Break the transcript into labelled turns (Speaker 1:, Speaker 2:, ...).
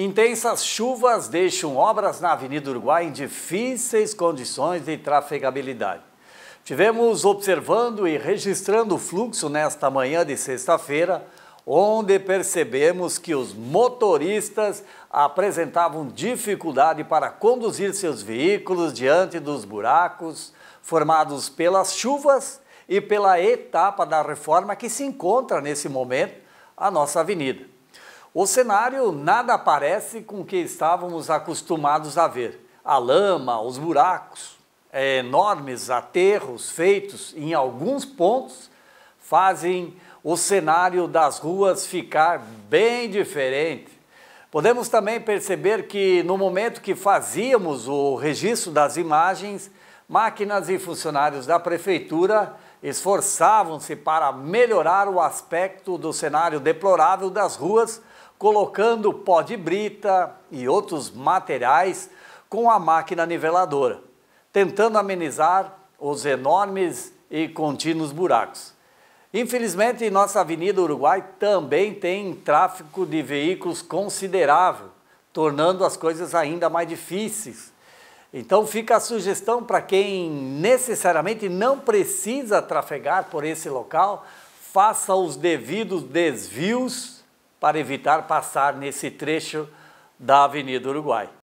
Speaker 1: Intensas chuvas deixam obras na Avenida Uruguai em difíceis condições de trafegabilidade. Tivemos observando e registrando o fluxo nesta manhã de sexta-feira, onde percebemos que os motoristas apresentavam dificuldade para conduzir seus veículos diante dos buracos formados pelas chuvas e pela etapa da reforma que se encontra nesse momento a nossa avenida. O cenário nada parece com o que estávamos acostumados a ver. A lama, os buracos, é, enormes aterros feitos em alguns pontos fazem o cenário das ruas ficar bem diferente. Podemos também perceber que no momento que fazíamos o registro das imagens, máquinas e funcionários da prefeitura esforçavam-se para melhorar o aspecto do cenário deplorável das ruas colocando pó de brita e outros materiais com a máquina niveladora, tentando amenizar os enormes e contínuos buracos. Infelizmente, nossa Avenida Uruguai também tem tráfego de veículos considerável, tornando as coisas ainda mais difíceis. Então fica a sugestão para quem necessariamente não precisa trafegar por esse local, faça os devidos desvios para evitar passar nesse trecho da Avenida Uruguai.